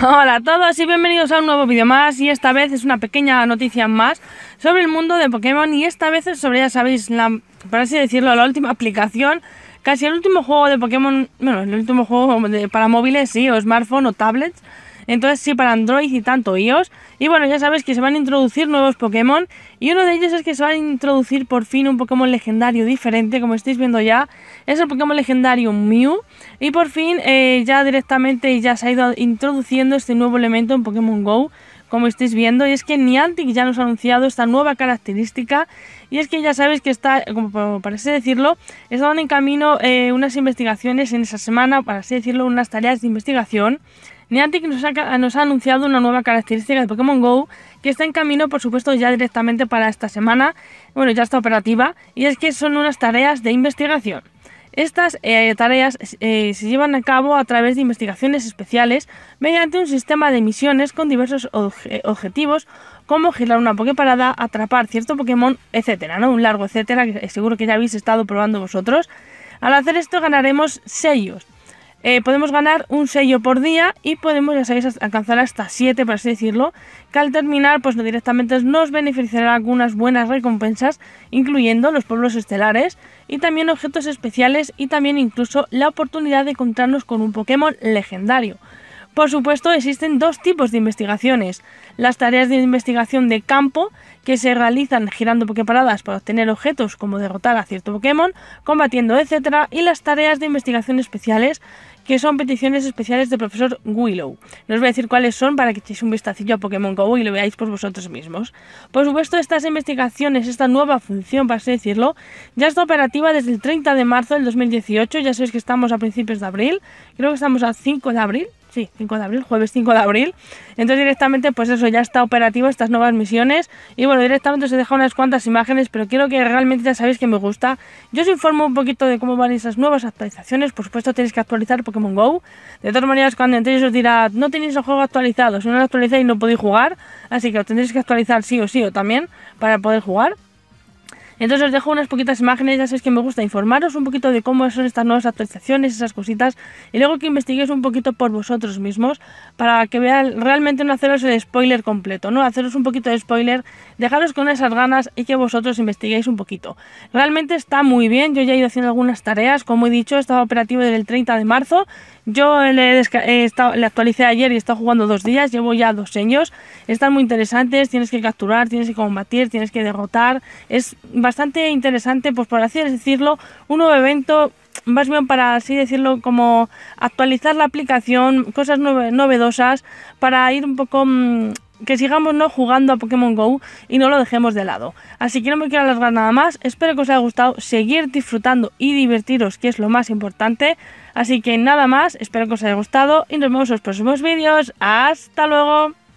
Hola a todos y bienvenidos a un nuevo vídeo más y esta vez es una pequeña noticia más sobre el mundo de Pokémon y esta vez es sobre, ya sabéis, la, por así decirlo, la última aplicación, casi el último juego de Pokémon, bueno, el último juego para móviles, sí, o smartphone o tablets, entonces sí para Android y tanto iOS. Y bueno, ya sabes que se van a introducir nuevos Pokémon. Y uno de ellos es que se va a introducir por fin un Pokémon legendario diferente, como estáis viendo ya. Es el Pokémon legendario Mew. Y por fin eh, ya directamente ya se ha ido introduciendo este nuevo elemento en Pokémon GO como estáis viendo, y es que Niantic ya nos ha anunciado esta nueva característica, y es que ya sabéis que está, como parece decirlo, están en camino eh, unas investigaciones en esa semana, para así decirlo, unas tareas de investigación, Niantic nos ha, anunciado una nueva característica de Pokémon GO que está en camino, por supuesto, ya directamente para esta semana. Bueno, ya está operativa. Y es que son unas tareas de investigación. Estas eh, tareas eh, se llevan a cabo a través de investigaciones especiales mediante un sistema de misiones con diversos objetivos como girar una Poképarada, atrapar cierto Pokémon, etcétera, ¿no? Un largo etcétera que seguro que ya habéis estado probando vosotros. Al hacer esto ganaremos sellos, eh, podemos ganar un sello por día y podemos, ya sabéis, alcanzar hasta 7, por así decirlo, que al terminar, pues directamente nos beneficiará algunas buenas recompensas, incluyendo los pueblos estelares y también objetos especiales y también incluso la oportunidad de encontrarnos con un Pokémon legendario. Por supuesto, existen dos tipos de investigaciones. Las tareas de investigación de campo, que se realizan girando paradas para obtener objetos como derrotar a cierto Pokémon, combatiendo, etc. Y las tareas de investigación especiales, que son peticiones especiales del profesor Willow. No os voy a decir cuáles son para que echéis un vistacillo a Pokémon Go y lo veáis por vosotros mismos. Por supuesto, estas investigaciones, esta nueva función, para así decirlo, ya está operativa desde el 30 de marzo del 2018, ya sabéis que estamos a principios de abril, creo que estamos a 5 de abril, 5 de abril, jueves 5 de abril. Entonces directamente, pues eso, ya está operativo estas nuevas misiones. Y bueno, directamente os he dejado unas cuantas imágenes, pero quiero que realmente ya sabéis que me gusta. Yo os informo un poquito de cómo van esas nuevas actualizaciones. Por supuesto tenéis que actualizar Pokémon GO. De todas maneras, cuando entréis os dirá, no tenéis el juego actualizado. Si no lo actualizáis no podéis jugar. Así que lo tendréis que actualizar sí o sí o también para poder jugar. Entonces os dejo unas poquitas imágenes, ya sabéis que me gusta informaros un poquito de cómo son estas nuevas actualizaciones, esas cositas, y luego que investiguéis un poquito por vosotros mismos para que vean, realmente no haceros el spoiler completo, ¿no? Haceros un poquito de spoiler, dejaros con esas ganas y que vosotros investiguéis un poquito. Realmente está muy bien, yo ya he ido haciendo algunas tareas, como he dicho, estaba operativo desde el 30 de marzo, yo le, le actualicé ayer y he estado jugando dos días, llevo ya dos años, están muy interesantes, tienes que capturar, tienes que combatir, tienes que derrotar, es bastante interesante, pues por así decirlo, un nuevo evento más bien para así decirlo como actualizar la aplicación, cosas novedosas para ir un poco mm, que sigamos no jugando a Pokémon Go y no lo dejemos de lado. Así que no me quiero alargar nada más, espero que os haya gustado, seguir disfrutando y divertiros, que es lo más importante. Así que nada más, espero que os haya gustado y nos vemos en los próximos vídeos. Hasta luego.